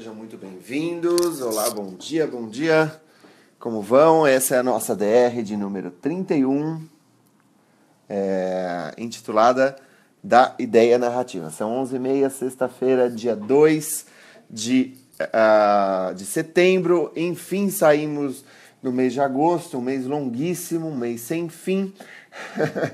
Sejam muito bem-vindos. Olá, bom dia, bom dia. Como vão? Essa é a nossa DR de número 31, é, intitulada Da Ideia Narrativa. São 11h30, sexta-feira, dia 2 de, uh, de setembro. Enfim, saímos do mês de agosto, um mês longuíssimo, um mês sem fim.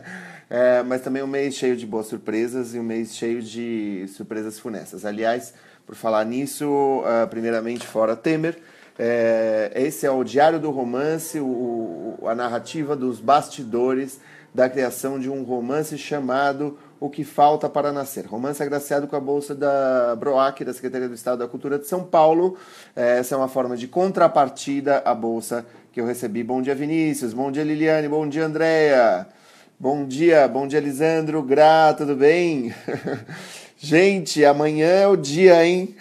É, mas também um mês cheio de boas surpresas e um mês cheio de surpresas funestas. Aliás, por falar nisso, ah, primeiramente, fora Temer. É, esse é o Diário do Romance, o, a narrativa dos bastidores da criação de um romance chamado O que Falta para Nascer. Romance agraciado com a bolsa da BROAC, da Secretaria do Estado da Cultura de São Paulo. É, essa é uma forma de contrapartida à bolsa que eu recebi. Bom dia, Vinícius. Bom dia, Liliane. Bom dia, Andréa, Bom dia, bom dia, Lisandro. Gra, tudo bem? Gente, amanhã é o dia, hein?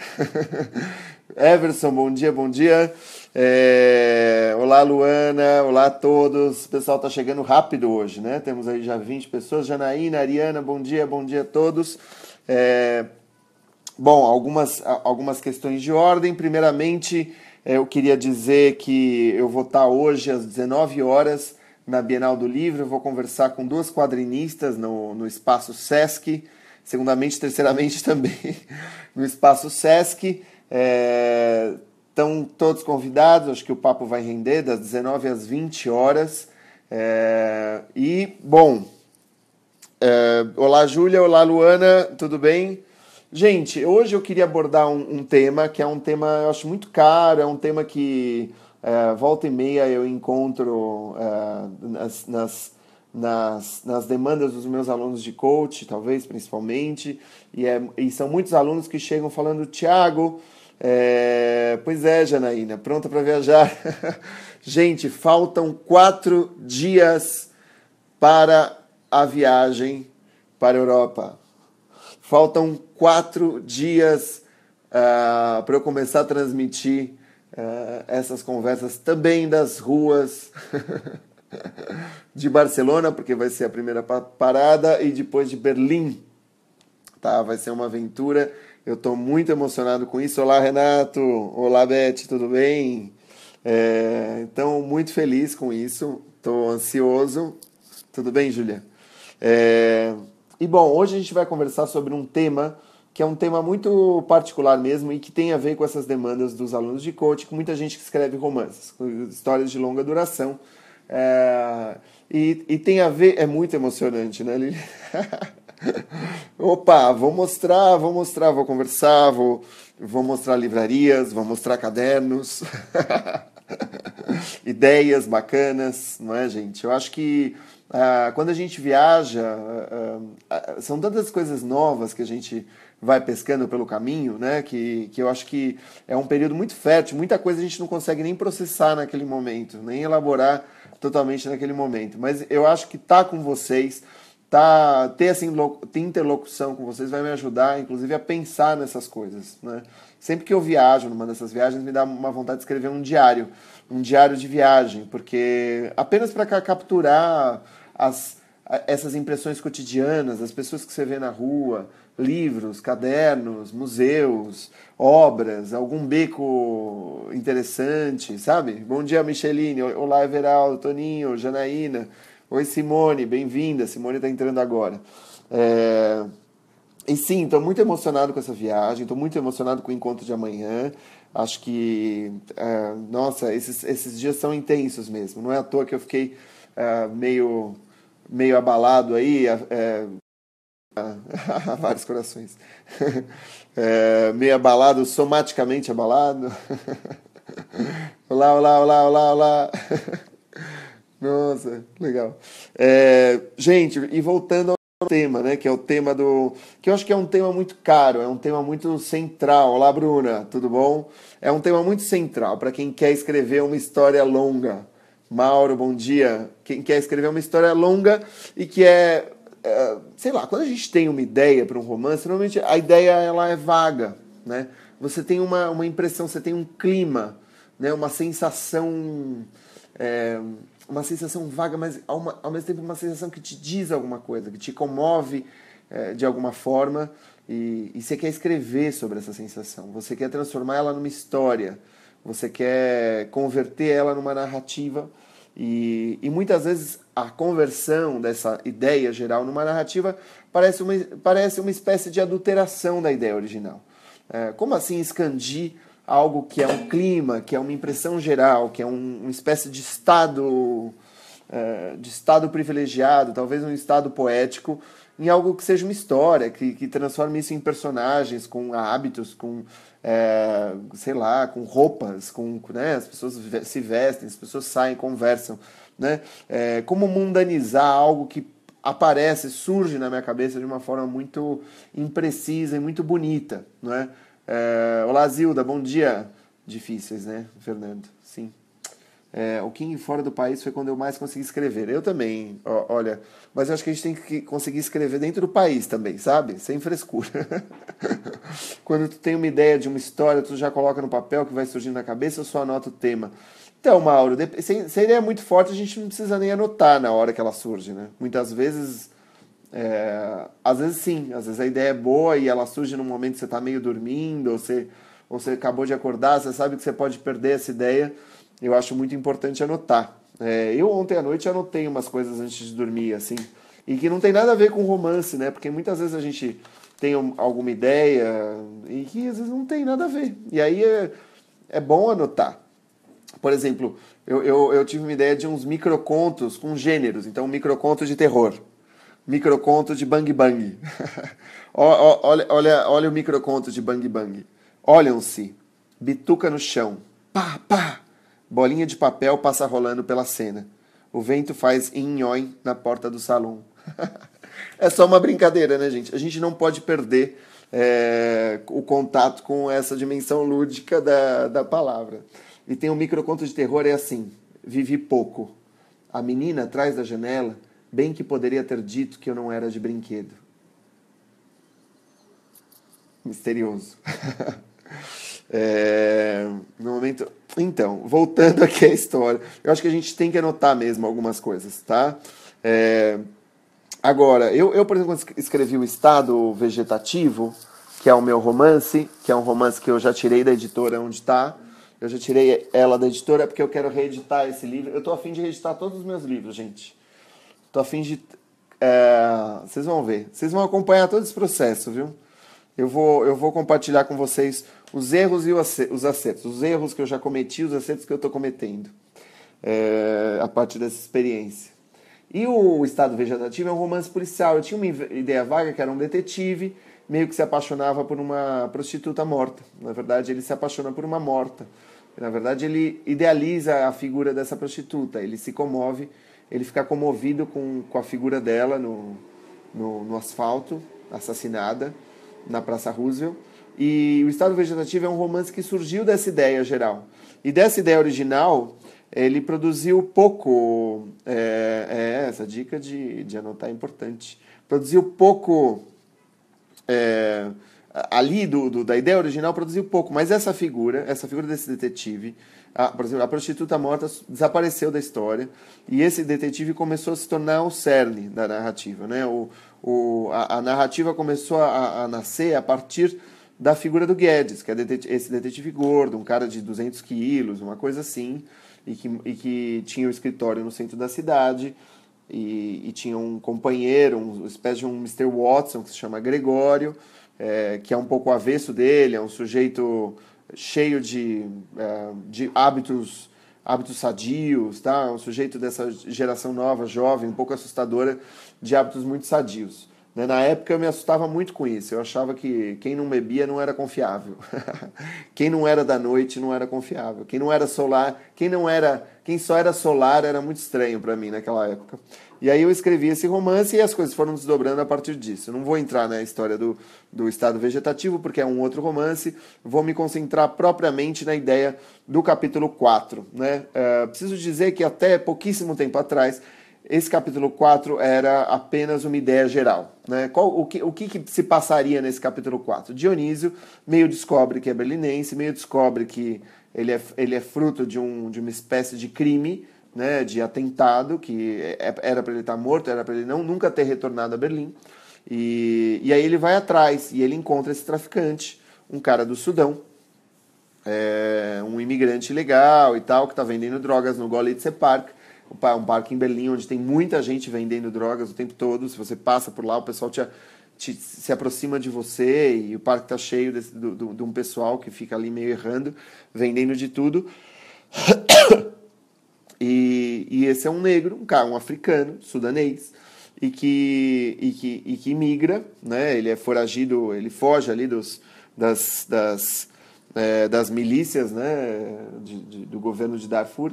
Everson, bom dia, bom dia. É... Olá, Luana. Olá a todos. O pessoal tá chegando rápido hoje, né? Temos aí já 20 pessoas. Janaína, Ariana, bom dia, bom dia a todos. É... Bom, algumas, algumas questões de ordem. Primeiramente, é, eu queria dizer que eu vou estar tá hoje às 19 horas na Bienal do Livro. Eu vou conversar com duas quadrinistas no, no espaço SESC segundamente, terceiramente também no Espaço Sesc. É, estão todos convidados, acho que o papo vai render das 19 às 20 horas. É, e, bom, é, olá Júlia, olá Luana, tudo bem? Gente, hoje eu queria abordar um, um, tema que é um tema, eu acho, muito caro, é um tema que é, volta e meia eu encontro é, nas, nas nas, nas demandas dos meus alunos de coach, talvez principalmente, e, é, e são muitos alunos que chegam falando: Tiago, é, pois é, Janaína, pronta para viajar. Gente, faltam quatro dias para a viagem para a Europa. Faltam quatro dias uh, ah, para eu começar a transmitir uh, essas conversas também das ruas. de Barcelona, porque vai ser a primeira parada, e depois de Berlim. Tá, vai ser uma aventura. Eu estou muito emocionado com isso. Olá, Renato. Olá, Beth. Tudo bem? É, então, muito feliz com isso. Estou ansioso. Tudo bem, Julia? É, e bom, hoje a gente vai conversar sobre um tema que é um tema muito particular mesmo e que tem a ver com essas demandas dos alunos de coaching, com muita gente que escreve romances, histórias de longa duração. É, e, e, tem a ver, é muito emocionante, né, Lili? Opa, vou mostrar, vou mostrar, vou conversar, vou, vou mostrar livrarias, vou mostrar cadernos, ideias bacanas, não é, gente? Eu acho que ah, quando a gente viaja, ah, ah, são tantas coisas novas que a gente vai pescando pelo caminho, né? Que, que eu acho que é um período muito fértil, muita coisa a gente não consegue nem processar naquele momento, nem elaborar totalmente naquele momento. Mas eu acho que tá com vocês, tá ter essa interlocução com vocês vai me ajudar, inclusive, a pensar nessas coisas. Né? Sempre que eu viajo numa dessas viagens, me dá uma vontade de escrever um diário, um diário de viagem, porque apenas para capturar as, essas impressões cotidianas, as pessoas que você vê na rua, livros, cadernos, museus, obras, algum beco interessante, sabe? Bom dia, Micheline. Olá, Everaldo, Toninho, Janaína. Oi, Simone, bem-vinda. Simone está entrando agora. É... E sim, estou muito emocionado com essa viagem, estou muito emocionado com o encontro de amanhã. Acho que, é... nossa, esses, esses dias são intensos mesmo. Não é à toa que eu fiquei é, meio, meio abalado aí é, ah, vários corações. É, meio abalado, somaticamente abalado. Olá, olá, olá, olá, olá. Nossa, legal. É, gente, e voltando ao tema, né? Que é o tema do. Que eu acho que é um tema muito caro, é um tema muito central. Olá, Bruna, tudo bom? É um tema muito central para quem quer escrever uma história longa. Mauro, bom dia. Quem quer escrever uma história longa e que é é, sei lá, quando a gente tem uma ideia para um romance, normalmente a ideia ela é vaga, né? Você tem uma, uma impressão, você tem um clima, né? Uma sensação, é, uma sensação vaga, mas ao, ao, mesmo tempo uma sensação que te diz alguma coisa, que te comove é, de alguma forma e, e você quer escrever sobre essa sensação. Você quer transformar ela numa história. Você quer converter ela numa narrativa. E, e muitas vezes a conversão dessa ideia geral numa narrativa parece uma, parece uma espécie de adulteração da ideia original. É, como assim escandir algo que é um clima, que é uma impressão geral, que é um, uma espécie de estado, é, de estado privilegiado, talvez um estado poético, em algo que seja uma história, que, que transforme isso em personagens, com hábitos, com, é, sei lá, com roupas, com, né, as pessoas se vestem, as pessoas saem, conversam né? É, como mundanizar algo que aparece, surge na minha cabeça de uma forma muito imprecisa e muito bonita, não é? é Olá, Zilda, bom dia. Difíceis, né, Fernando? Sim. É, o King fora do país foi quando eu mais consegui escrever. Eu também, ó, olha. Mas eu acho que a gente tem que conseguir escrever dentro do país também, sabe? Sem frescura. quando tu tem uma ideia de uma história, tu já coloca no papel que vai surgindo na cabeça, eu só anota o tema. Então, Mauro, se a ideia é muito forte, a gente não precisa nem anotar na hora que ela surge, né? Muitas vezes, é, às vezes sim, às vezes a ideia é boa e ela surge num momento que você está meio dormindo, ou você, ou você acabou de acordar, você sabe que você pode perder essa ideia. Eu acho muito importante anotar. É, eu ontem à noite anotei umas coisas antes de dormir, assim, e que não tem nada a ver com romance, né? Porque muitas vezes a gente tem alguma ideia e que às vezes não tem nada a ver. E aí é, é bom anotar. Por exemplo, eu, eu, eu tive uma ideia de uns microcontos com gêneros. Então, microconto de terror, microconto de bang bang. olha, olha, olha o microconto de bang bang. Olham-se, bituca no chão, pá, pá. Bolinha de papel passa rolando pela cena. O vento faz inhoi na porta do salão. é só uma brincadeira, né, gente? A gente não pode perder é, o contato com essa dimensão lúdica da, da palavra. E tem um microconto de terror, é assim: Vivi pouco. A menina atrás da janela, bem que poderia ter dito que eu não era de brinquedo. Misterioso. é, no momento. Então, voltando aqui à história, eu acho que a gente tem que anotar mesmo algumas coisas, tá? É, agora, eu, eu, por exemplo, escrevi O Estado Vegetativo, que é o meu romance, que é um romance que eu já tirei da editora onde está eu já tirei ela da editora porque eu quero reeditar esse livro. Eu estou afim de reeditar todos os meus livros, gente. Estou afim de. É, vocês vão ver. Vocês vão acompanhar todo esse processo, viu? Eu vou, eu vou compartilhar com vocês os erros e os acertos. Os erros que eu já cometi, os acertos que eu estou cometendo. É, a partir dessa experiência. E o Estado Vegetativo é um romance policial. Eu tinha uma ideia vaga que era um detetive meio que se apaixonava por uma prostituta morta. Na verdade, ele se apaixona por uma morta. Na verdade, ele idealiza a figura dessa prostituta, ele se comove, ele fica comovido com, com a figura dela no, no, no asfalto, assassinada na Praça Roosevelt. E o Estado Vegetativo é um romance que surgiu dessa ideia geral. E dessa ideia original, ele produziu pouco. É, é essa dica de, de anotar é importante. Produziu pouco. É, ali do, do, da ideia original produziu pouco, mas essa figura, essa figura desse detetive, a, por exemplo, a prostituta morta desapareceu da história e esse detetive começou a se tornar o cerne da narrativa, né? O, o, a, a narrativa começou a, a, nascer a partir da figura do Guedes, que é esse detetive gordo, um cara de 200 quilos, uma coisa assim, e que, e que tinha o um escritório no centro da cidade e, e tinha um companheiro, um, uma espécie de um Mr. Watson que se chama Gregório é, que é um pouco avesso dele, é um sujeito cheio de, é, de hábitos hábitos sadios, tá? É um sujeito dessa geração nova, jovem, um pouco assustadora, de hábitos muito sadios. Né? Na época eu me assustava muito com isso. Eu achava que quem não bebia não era confiável. quem não era da noite não era confiável. Quem não era solar, quem não era quem só era solar era muito estranho para mim naquela época. E aí eu escrevi esse romance e as coisas foram desdobrando a partir disso. Não vou entrar na história do, do estado vegetativo, porque é um outro romance. Vou me concentrar propriamente na ideia do capítulo 4. Né? Uh, preciso dizer que até pouquíssimo tempo atrás, esse capítulo 4 era apenas uma ideia geral. Né? Qual, o que, o que, que se passaria nesse capítulo 4? Dionísio meio descobre que é berlinense, meio descobre que ele é, ele é fruto de, um, de uma espécie de crime, né, de atentado, que é, é, era para ele estar tá morto, era para ele não nunca ter retornado a Berlim. E, e aí ele vai atrás e ele encontra esse traficante, um cara do Sudão, é, um imigrante legal e tal, que está vendendo drogas no Golitzer Park, um parque em Berlim onde tem muita gente vendendo drogas o tempo todo. Se você passa por lá, o pessoal te, te, se aproxima de você e o parque está cheio de, do, do, de um pessoal que fica ali meio errando, vendendo de tudo. E, e esse é um negro, um cara, um africano, sudanês, e que, e que, e que migra, né? ele é foragido, ele foge ali dos, das, das, é, das milícias né? De, de, do governo de Darfur.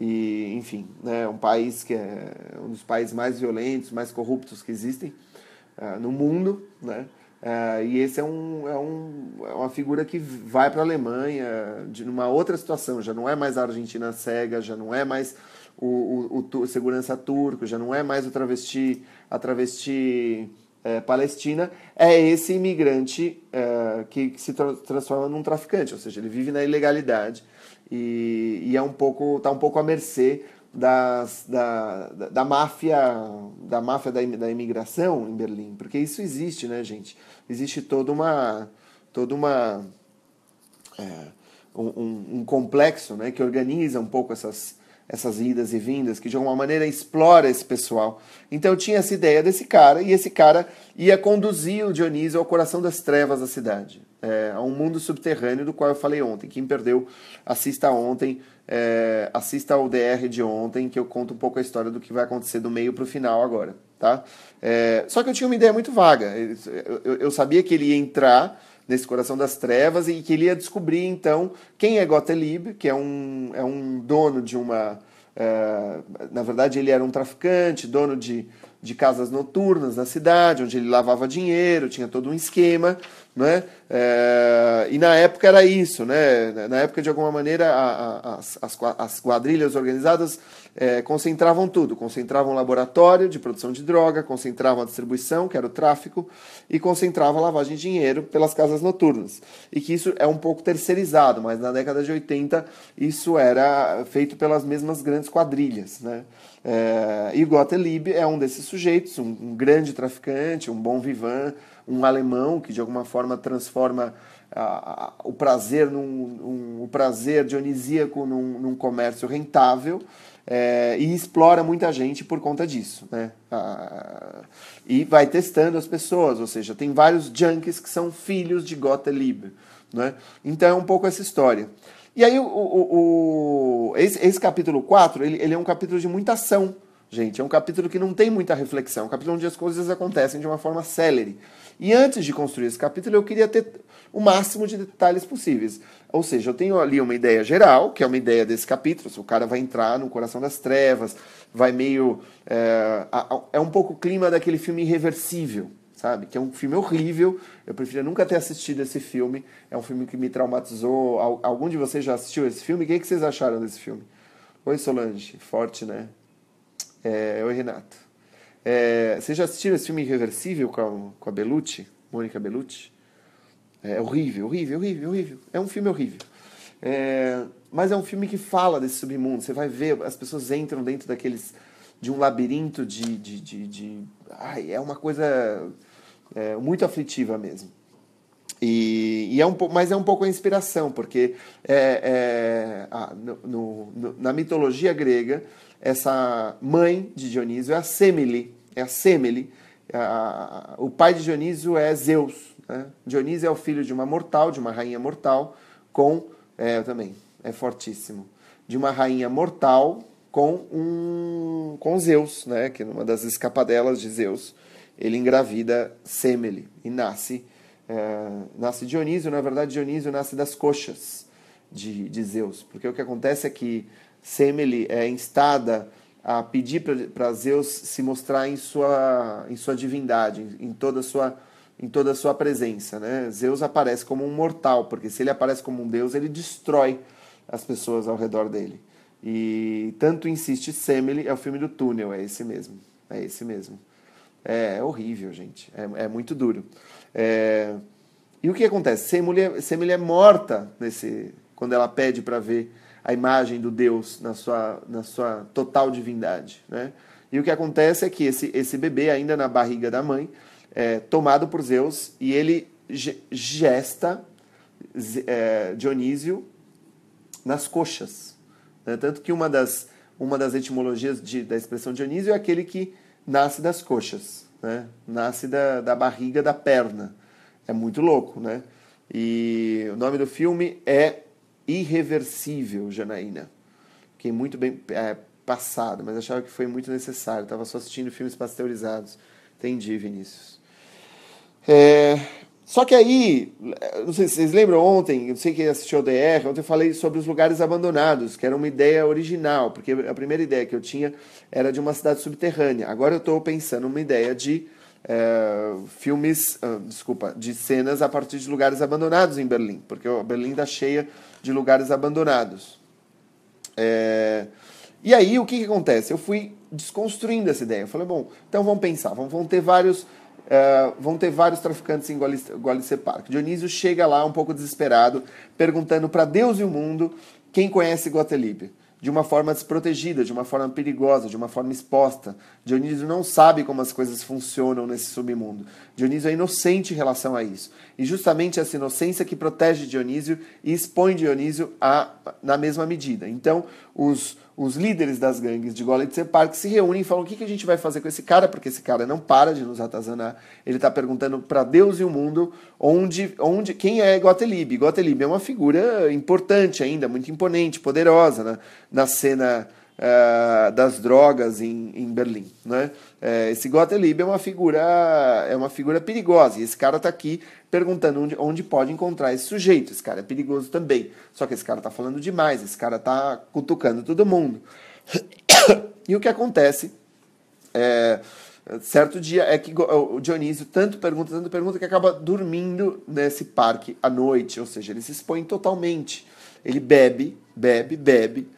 E, enfim, é né? um país que é um dos países mais violentos, mais corruptos que existem. Ah, no mundo, né? Uh, e esse é, um, é, um, é uma figura que vai para a Alemanha de numa outra situação, já não é mais a Argentina cega, já não é mais o, o, o, o segurança turco, já não é mais o travesti, a travesti é, palestina, é esse imigrante é, que, que, se tra transforma num traficante, ou seja, ele vive na ilegalidade e, e é um pouco, está um pouco à mercê das, da, da, da máfia da máfia da, da imigração em Berlim, porque isso existe, né, gente? Existe toda uma toda uma é, um, um, complexo, né, que organiza um pouco essas essas idas e vindas, que de alguma maneira explora esse pessoal. Então tinha essa ideia desse cara, e esse cara ia conduzir o Dionísio ao coração das trevas da cidade, é, a um mundo subterrâneo do qual eu falei ontem. Quem perdeu, assista ontem, é, assista ao DR de ontem, que eu conto um pouco a história do que vai acontecer do meio para o final agora. tá? É, só que eu tinha uma ideia muito vaga. Eu, eu, eu sabia que ele ia entrar nesse coração das trevas e que ele ia descobrir então quem é Gottlieb, que é um, é um dono de uma. Eh, na verdade, ele era um traficante, dono de, de casas noturnas na cidade, onde ele lavava dinheiro, tinha todo um esquema. Né? É, eh, e na época era isso, né? na época, de alguma maneira, a, a, as, as quadrilhas organizadas é, concentravam tudo, concentravam o laboratório de produção de droga, concentravam a distribuição, que era o tráfico, e concentravam a lavagem de dinheiro pelas casas noturnas. E que isso é um pouco terceirizado, mas na década de 80 isso era feito pelas mesmas grandes quadrilhas. Né? É, e Gottlieb é um desses sujeitos, um, um grande traficante, um bom vivant, um alemão que de alguma forma transforma o prazer num um, o prazer dionisíaco num, num comércio rentável é, e explora muita gente por conta disso. Né? Ah, e vai testando as pessoas, ou seja, tem vários junkies que são filhos de Gota Né? Então é um pouco essa história. E aí, o, o, o esse, esse, capítulo 4, ele, ele é um capítulo de muita ação gente. É um capítulo que não tem muita reflexão, é um capítulo onde as coisas acontecem de uma forma célere. E antes de construir esse capítulo, eu queria ter o máximo de detalhes possíveis. Ou seja, eu tenho ali uma ideia geral, que é uma ideia desse capítulo. Se o cara vai entrar no coração das trevas, vai meio. É, é um pouco o clima daquele filme irreversível, sabe? Que é um filme horrível. Eu prefiro nunca ter assistido esse filme. É um filme que me traumatizou. Algum de vocês já assistiu esse filme? O que, é que vocês acharam desse filme? Oi, Solange. Forte, né? É, é oi, Renato. É, já assistiu esse filme Irreversível com a, com a Bellucci? Mônica Bellucci? É, é horrível, horrível, horrível, horrível. É um filme horrível. É, mas é um filme que fala desse submundo. Você vai ver, as pessoas entram dentro daqueles. de um labirinto de. de, de, de ai, é uma coisa é, muito aflitiva mesmo. E, e, é um, mas é um pouco a inspiração, porque é, é, ah, no, no, na mitologia grega essa mãe de Dionísio é a Semele, é a Semele. o pai de Dionísio é Zeus. Né? Dionísio é o filho de uma mortal, de uma rainha mortal, com é, também é fortíssimo, de uma rainha mortal com um com Zeus, né? Que numa das escapadelas de Zeus ele engravida Semele e nasce é, nasce Dionísio. Na verdade, Dionísio nasce das coxas de, de Zeus, porque o que acontece é que Semele é instada a pedir para Zeus se mostrar em sua, em sua divindade, em toda a sua, em toda sua presença. Né? Zeus aparece como um mortal, porque se ele aparece como um deus, ele destrói as pessoas ao redor dele. E tanto insiste Semele, é o filme do túnel, é esse mesmo. É esse mesmo. É, é horrível, gente. É, é muito duro. É... E o que acontece? Semele, Semele é morta nesse, quando ela pede para ver a imagem do Deus na sua, na sua total divindade. Né? E o que acontece é que esse, esse bebê, ainda na barriga da mãe, é tomado por Zeus e ele gesta é, Dionísio nas coxas. Né? Tanto que uma das, uma das etimologias de, da expressão Dionísio é aquele que nasce das coxas, né? nasce da, da barriga da perna. É muito louco, né? E o nome do filme é irreversível, Janaína. Fiquei muito bem é, passado, mas achava que foi muito necessário. Estava só assistindo filmes pasteurizados. Entendi, Vinícius. É, só que aí, é, não sei se vocês lembram ontem, eu sei que assistiu ao DR, ontem eu falei sobre os lugares abandonados, que era uma ideia original, porque a primeira ideia que eu tinha era de uma cidade subterrânea. Agora eu estou pensando uma ideia de é, filmes, ah, desculpa, de cenas a partir de lugares abandonados em Berlim, porque Berlim está cheia de lugares abandonados. É... E aí, o que, que acontece? Eu fui desconstruindo essa ideia. Eu falei, bom, então vamos pensar, vão ter vários... Uh, é, vão ter vários traficantes em Gualice Park. Dionísio chega lá um pouco desesperado, perguntando para Deus e o mundo quem conhece Guatelipe de uma forma desprotegida, de uma forma perigosa, de uma forma exposta. Dionísio não sabe como as coisas funcionam nesse submundo. Dionísio é inocente em relação a isso. E justamente essa inocência que protege Dionísio e expõe Dionísio a, na mesma medida. Então, os os líderes das gangues de Gola Park de se reúnem e falam o que, que a gente vai fazer com esse cara, porque esse cara não para de nos atazanar. Ele está perguntando para Deus e o mundo onde, onde quem é Gottlieb. Gottlieb é uma figura importante ainda, muito imponente, poderosa na cena é, das drogas em, em Berlim. Né? É, esse Gottlieb é uma figura é uma figura perigosa. E esse cara está aqui perguntando onde, onde pode encontrar esse sujeito. Esse cara é perigoso também. Só que esse cara está falando demais. Esse cara está cutucando todo mundo. E o que acontece? É, certo dia é que o Dionísio tanto pergunta, tanto pergunta que acaba dormindo nesse parque à noite, ou seja, ele se expõe totalmente. Ele bebe, bebe, bebe,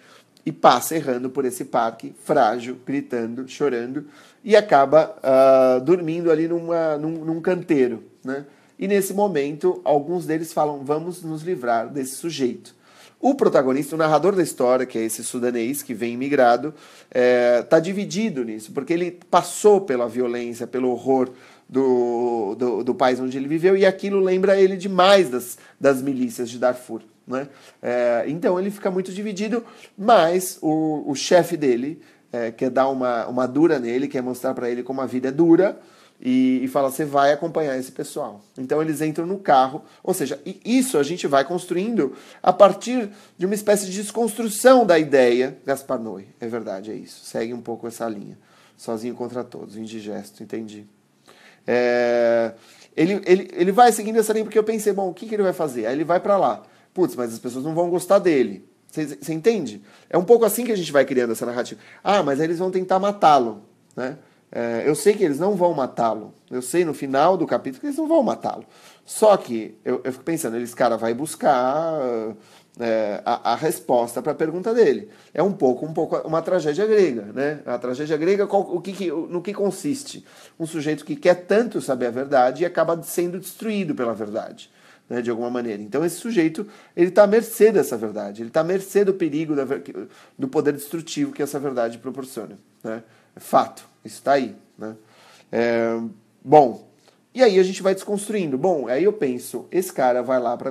e passa errando por esse parque, frágil, gritando, chorando, e acaba uh, dormindo ali numa, num, num canteiro. Né? E nesse momento, alguns deles falam: vamos nos livrar desse sujeito. O protagonista, o narrador da história, que é esse sudanês que vem imigrado, está eh, é, dividido nisso, porque ele passou pela violência, pelo horror do, do, do, país onde ele viveu, e aquilo lembra ele demais das, das milícias de Darfur. Né? É, então ele fica muito dividido, mas o, o chefe dele é, quer dar uma, uma dura nele, quer mostrar para ele como a vida é dura. E, e fala, você vai acompanhar esse pessoal. Então eles entram no carro, ou seja, isso a gente vai construindo a partir de uma espécie de desconstrução da ideia Gaspar Noé. É verdade, é isso. Segue um pouco essa linha. Sozinho contra todos, indigesto, entendi. É, ele, ele, ele vai seguindo essa linha porque eu pensei, bom, o que, que ele vai fazer? Aí ele vai para lá. Putz, mas as pessoas não vão gostar dele. Você entende? É um pouco assim que a gente vai criando essa narrativa. Ah, mas eles vão tentar matá-lo. Né? É, eu sei que eles não vão matá-lo. Eu sei no final do capítulo que eles não vão matá-lo. Só que eu, eu fico pensando, eles cara vai buscar é, a, a, resposta para a pergunta dele. É um pouco, um pouco uma tragédia grega, né? A tragédia grega, qual, o que, que, no que consiste? Um sujeito que quer tanto saber a verdade e acaba sendo destruído pela verdade né, de alguma maneira. Então esse sujeito ele está à mercê dessa verdade, ele está à mercê do perigo, da, do poder destrutivo que essa verdade proporciona. Né? É fato, isso está aí. Né? É, bom, e aí a gente vai desconstruindo. Bom, aí eu penso, esse cara vai lá para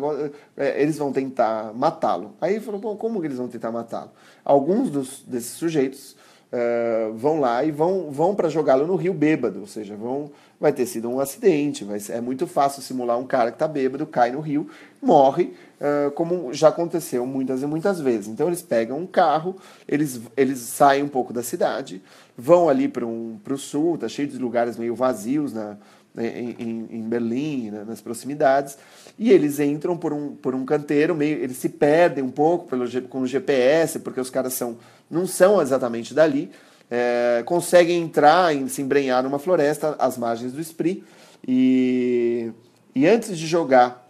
é, eles vão tentar matá-lo. Aí falou, bom, como que eles vão tentar matá-lo? Alguns dos, desses sujeitos é, vão lá e vão vão para jogá-lo no rio bêbado, ou seja, vão vai ter sido um acidente. mas é muito fácil simular um cara que está bêbado, cai no rio, morre, uh, como já aconteceu muitas e muitas vezes. Então eles pegam um carro, eles, eles saem um pouco da cidade, vão ali para um, o sul, tá cheio de lugares meio vazios na, né, em, em, em, Berlim, né, nas proximidades, e eles entram por um, por um canteiro, meio, eles se perdem um pouco pelo, com o GPS, porque os caras são, não são exatamente dali, é, conseguem entrar e se embrenhar numa floresta às margens do Spree. E, e antes de jogar,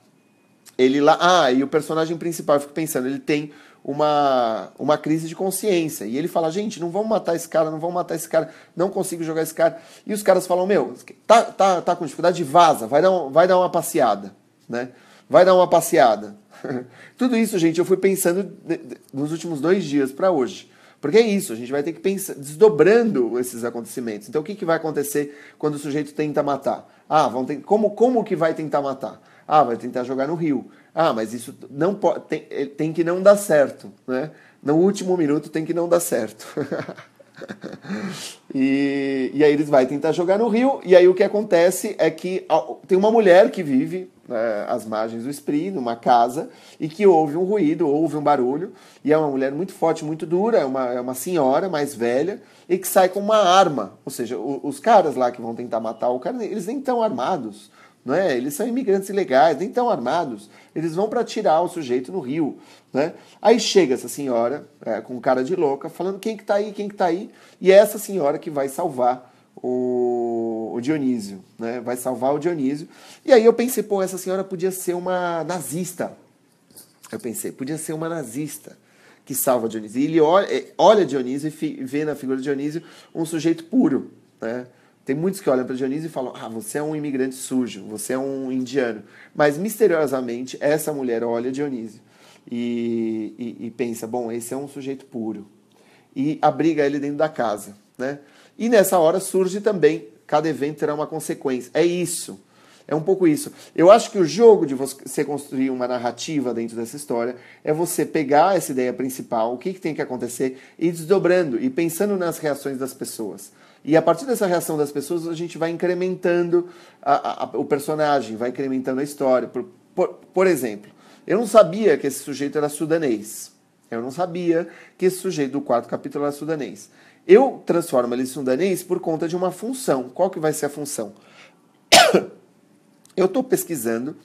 ele lá. Ah, e o personagem principal, eu fico pensando, ele tem uma, uma crise de consciência. E ele fala, gente, não vamos matar esse cara, não vamos matar esse cara, não consigo jogar esse cara. E os caras falam, meu, tá, tá, tá com dificuldade, vaza, vai dar, vai dar uma passeada, né? Vai dar uma passeada. Tudo isso, gente, eu fui pensando nos últimos dois dias para hoje. Porque é isso, a gente vai ter que pensar, desdobrando esses acontecimentos. Então, o que, que vai acontecer quando o sujeito tenta matar? Ah, vão ter, como, como que vai tentar matar? Ah, vai tentar jogar no rio. Ah, mas isso não pode, tem, tem que não dar certo, né? No último minuto tem que não dar certo. e, e aí eles vai tentar jogar no rio, e aí o que acontece é que tem uma mulher que vive né, às margens do Spree, numa casa, e que ouve um ruído, ouve um barulho, e é uma mulher muito forte, muito dura, é uma, é uma senhora mais velha, e que sai com uma arma. Ou seja, o, os caras lá que vão tentar matar o cara, eles nem estão armados não é? Eles são imigrantes ilegais, nem tão armados. Eles vão para tirar o sujeito no rio, né? Aí chega essa senhora é, com cara de louca, falando quem que tá aí, quem que tá aí, e é essa senhora que vai salvar o, o Dionísio, né? Vai salvar o Dionísio. E aí eu pensei, pô, essa senhora podia ser uma nazista. Eu pensei, podia ser uma nazista que salva Dionísio. E ele olha, é, olha Dionísio e vê na figura de Dionísio um sujeito puro, né? Tem muitos que olham para Dionísio e falam: ah, você é um imigrante sujo, você é um indiano. Mas misteriosamente, essa mulher olha Dionísio e, e, e pensa: bom, esse é um sujeito puro. E abriga ele dentro da casa. Né? E nessa hora surge também: cada evento terá uma consequência. É isso. É um pouco isso. Eu acho que o jogo de você construir uma narrativa dentro dessa história é você pegar essa ideia principal, o que, que tem que acontecer, e desdobrando e pensando nas reações das pessoas. E a partir dessa reação das pessoas, a gente vai incrementando a, a, o personagem, vai incrementando a história. Por, por, por, exemplo, eu não sabia que esse sujeito era sudanês. Eu não sabia que esse sujeito do quarto capítulo era sudanês. Eu transformo ele em sudanês por conta de uma função. Qual que vai ser a função? Eu estou pesquisando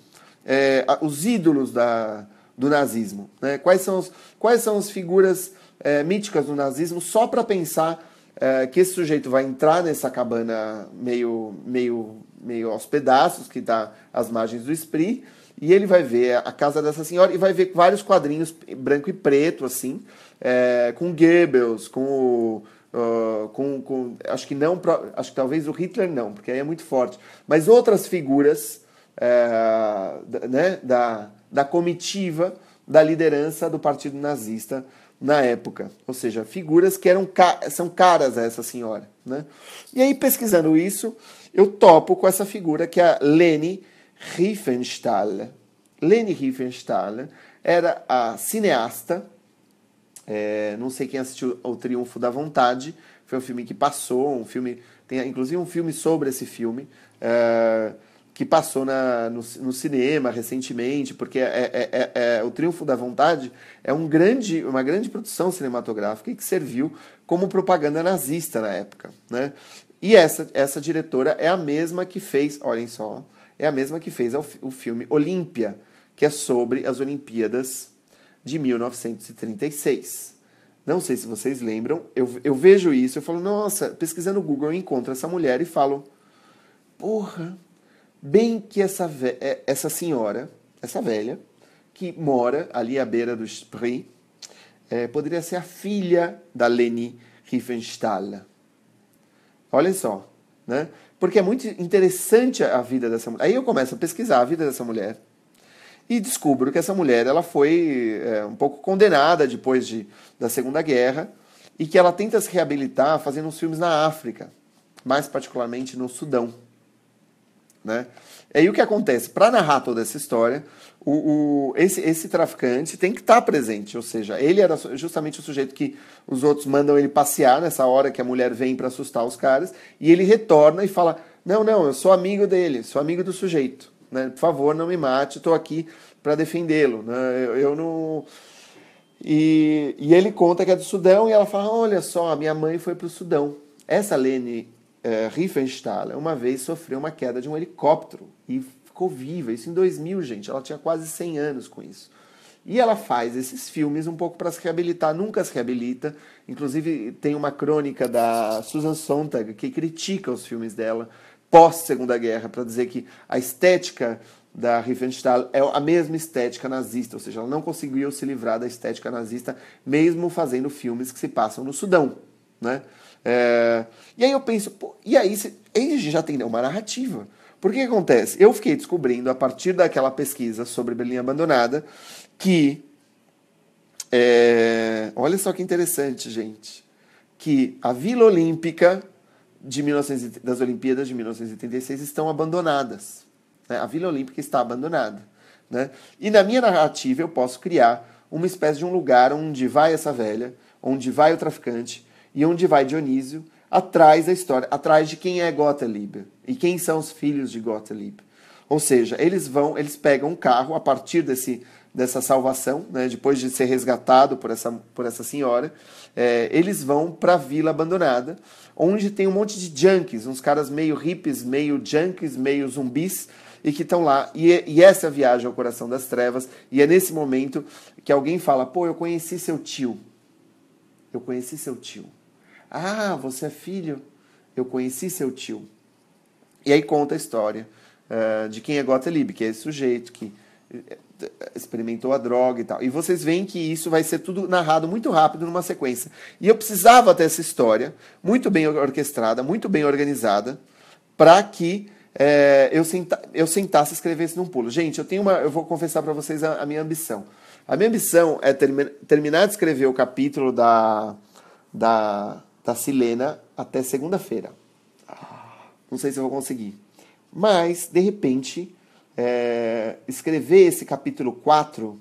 é, os ídolos da, do nazismo. Né? Quais, são os, quais são as figuras é, míticas do nazismo só para pensar é, que esse sujeito vai entrar nessa cabana meio, meio, meio aos pedaços, que está às margens do Spree, e ele vai ver a casa dessa senhora e vai ver vários quadrinhos branco e preto, assim, é, com Goebbels, com o. Uh, com, com, acho que não, acho que talvez o Hitler não, porque aí é muito forte, mas outras figuras é, né, da, da comitiva da liderança do Partido Nazista na época, ou seja, figuras que eram são caras a essa senhora, né? E aí pesquisando isso, eu topo com essa figura que é a Leni Riefenstahl. Leni Riefenstahl era a cineasta, é, não sei quem assistiu O Triunfo da Vontade, foi um filme que passou, um filme tem inclusive um filme sobre esse filme. É, que passou na, no, no cinema recentemente, porque é é, é, é, é, o Triunfo da Vontade é um grande, uma grande produção cinematográfica que serviu como propaganda nazista na época. Né? E essa, essa diretora é a mesma que fez, olhem só, é a mesma que fez o, o filme Olímpia, que é sobre as Olimpíadas de 1936. Não sei se vocês lembram, eu, eu vejo isso, eu falo, nossa, pesquisando no Google eu encontro essa mulher e falo, porra, Bem que essa, é, essa senhora, essa velha, que mora ali à beira do Spree, é, poderia ser a filha da Leni Riefenstahl. Olha só, né? Porque é muito interessante a vida dessa mulher. Aí eu começo a pesquisar a vida dessa mulher e descubro que essa mulher ela foi é, um pouco condenada depois de, da Segunda Guerra e que ela tenta se reabilitar fazendo uns filmes na África, mais particularmente no Sudão. Né? E aí o que acontece? Para narrar toda essa história, o, o, esse, esse traficante tem que estar tá presente, ou seja, ele era justamente o sujeito que os outros mandam ele passear nessa hora que a mulher vem para assustar os caras, e ele retorna e fala: Não, não, eu sou amigo dele, sou amigo do sujeito, né? por favor, não me mate, estou aqui para defendê-lo. Né? Eu, eu, não. E, e ele conta que é do Sudão, e ela fala: Olha só, a minha mãe foi para o Sudão. Essa Lene é, Riefenstahl uma vez sofreu uma queda de um helicóptero e ficou viva. Isso em 2000, gente. Ela tinha quase 100 anos com isso. E ela faz esses filmes um pouco para se reabilitar, nunca se reabilita. Inclusive, tem uma crônica da Susan Sontag que critica os filmes dela pós-Segunda Guerra, para dizer que a estética da Riefenstahl é a mesma estética nazista, ou seja, ela não conseguiu se livrar da estética nazista, mesmo fazendo filmes que se passam no Sudão. Né? É... E aí eu penso, pô, e aí, se... aí já tem uma narrativa. Por que, que acontece? Eu fiquei descobrindo, a partir daquela pesquisa sobre Berlim Abandonada, que. É... Olha só que interessante, gente. Que a Vila Olímpica de das Olimpíadas de 1986 estão abandonadas. Né? A Vila Olímpica está abandonada. Né? E na minha narrativa eu posso criar uma espécie de um lugar onde vai essa velha, onde vai o traficante, e onde vai Dionísio? Atrás da história, atrás de quem é Gottlieb e quem são os filhos de Gottlieb. Ou seja, eles vão, eles pegam um carro a partir desse dessa salvação, né, depois de ser resgatado por essa, por essa senhora, é, eles vão para a vila abandonada, onde tem um monte de junkies, uns caras meio hippies, meio junkies, meio zumbis, e que estão lá. E, e, essa viagem ao coração das trevas, e é nesse momento que alguém fala: pô, eu conheci seu tio. Eu conheci seu tio. Ah, você é filho? Eu conheci seu tio. E aí conta a história uh, de quem é Gottlieb, que é esse sujeito que eh, experimentou a droga e tal. E vocês veem que isso vai ser tudo narrado muito rápido numa sequência. E eu precisava ter essa história muito bem orquestrada, muito bem organizada, para que é, eu, senta, eu sentasse e escrevesse num pulo. Gente, eu tenho uma, eu vou confessar para vocês a, a, minha ambição. A minha ambição é termi, terminar de escrever o capítulo da, da Silena, até segunda-feira. Não sei se eu vou conseguir. Mas, de repente, é, escrever esse capítulo 4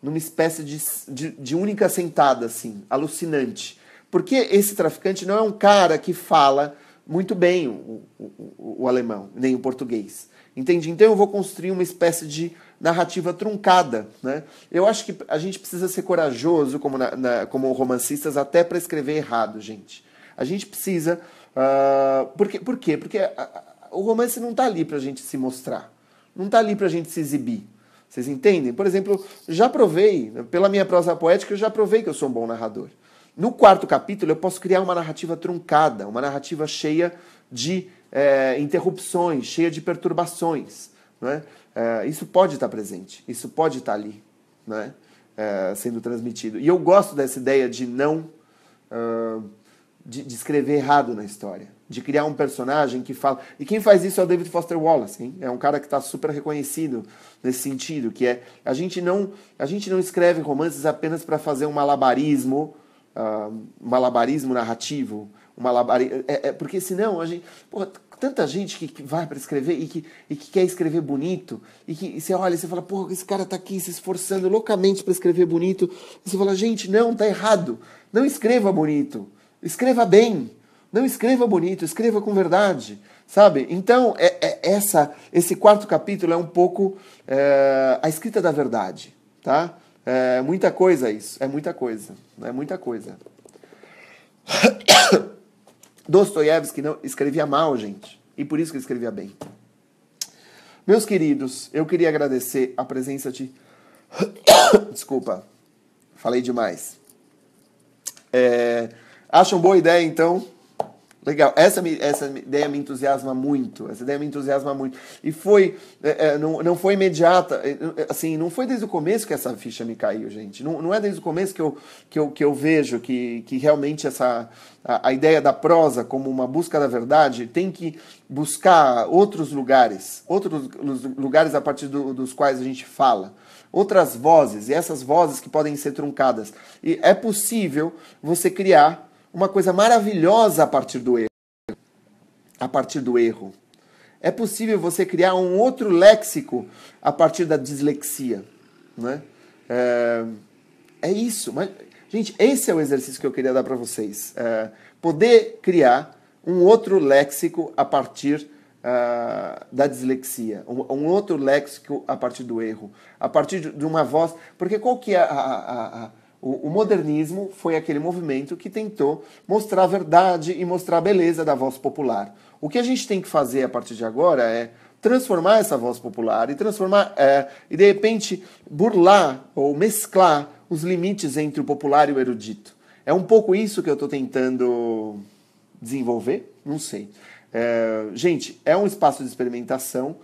numa espécie de, de, de única sentada, assim, alucinante. Porque esse traficante não é um cara que fala muito bem o, o, o, o alemão, nem o português. Entende? Então eu vou construir uma espécie de narrativa truncada. Né? Eu acho que a gente precisa ser corajoso como, na, na, como romancistas até para escrever errado, gente. A gente precisa. Uh, por, quê? por quê? Porque a, a, o romance não está ali para a gente se mostrar, não está ali para a gente se exibir. Vocês entendem? Por exemplo, já provei, pela minha prosa poética, eu já provei que eu sou um bom narrador. No quarto capítulo, eu posso criar uma narrativa truncada, uma narrativa cheia de é, interrupções, cheia de perturbações. Né? É, isso pode estar presente, isso pode estar ali, né? sendo transmitido. E eu gosto dessa ideia de não. Uh, de, de, escrever errado na história. De criar um personagem que fala. E quem faz isso é o David Foster Wallace, hein? É um cara que está super reconhecido nesse sentido, que é. A gente não, a gente não escreve romances apenas para fazer um malabarismo, malabarismo narrativo. Um malabari... é, é porque senão a gente. Porra, tanta gente que, vai para escrever e que, e que quer escrever bonito, e que e você olha e você fala, porra, esse cara está aqui se esforçando loucamente para escrever bonito. E você fala, gente, não, tá errado. Não escreva bonito. Escreva bem. Não escreva bonito, escreva com verdade. Sabe? Então, é, é essa, esse quarto capítulo é um pouco é, a escrita da verdade. Tá? É muita coisa isso. É muita coisa. É muita coisa. Dostoiévski não escrevia mal, gente, e por isso que escrevia bem. Meus queridos, eu queria agradecer a presença de. Desculpa, falei demais. É... Acham boa ideia então Legal, essa, essa ideia me entusiasma muito, essa ideia me entusiasma muito. E foi, é, é não, não foi imediata, é, é, assim, não foi desde o começo que essa ficha me caiu, gente. Não, não é desde o começo que eu, que eu, que eu vejo que, que realmente essa, a, a ideia da prosa como uma busca da verdade tem que buscar outros lugares, outros lugares a partir do, dos quais a gente fala outras vozes, e essas vozes que podem ser truncadas. E é possível você criar uma coisa maravilhosa a partir do erro. A partir do erro. É possível você criar um outro léxico a partir da dislexia. Né? É, é isso. Mas, gente, esse é o exercício que eu queria dar para vocês. É, poder criar um outro léxico a partir uh, da dislexia, um, um, outro léxico a partir do erro, a partir de, uma voz. Porque qual que é a, a, a, o, o, modernismo foi aquele movimento que tentou mostrar a verdade e mostrar a beleza da voz popular. O que a gente tem que fazer a partir de agora é transformar essa voz popular e transformar é, e de repente burlar ou mesclar os limites entre o popular e o erudito. É um pouco isso que eu estou tentando desenvolver, não sei. É, gente, é um espaço de experimentação.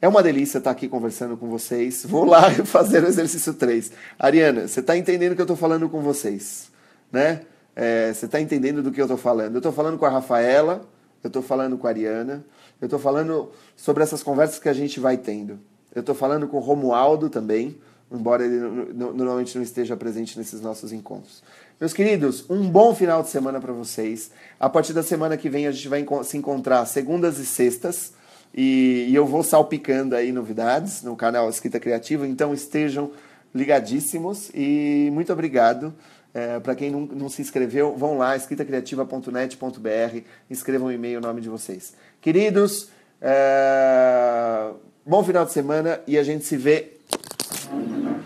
É uma delícia estar aqui conversando com vocês. Vou lá fazer o exercício 3. Ariana, você está entendendo que eu estou falando com vocês, né? É, você está entendendo do que eu estou falando. Eu estou falando com a Rafaela, eu estou falando com a Ariana, eu estou falando sobre essas conversas que a gente vai tendo. Eu estou falando com o Romualdo também, embora ele normalmente não esteja presente nesses nossos encontros. Meus queridos, um bom final de semana para vocês. A partir da semana que vem a gente vai se encontrar segundas e sextas e, e eu vou salpicando aí novidades no canal Escrita Criativa, então estejam ligadíssimos e muito obrigado. É, para quem não, não, se inscreveu, vão lá, escritacriativa.net.br, escrevam um e-mail o nome de vocês. Queridos, é... bom final de semana e a gente se vê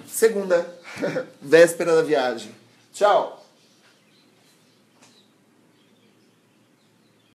segunda, véspera da viagem. Tchau!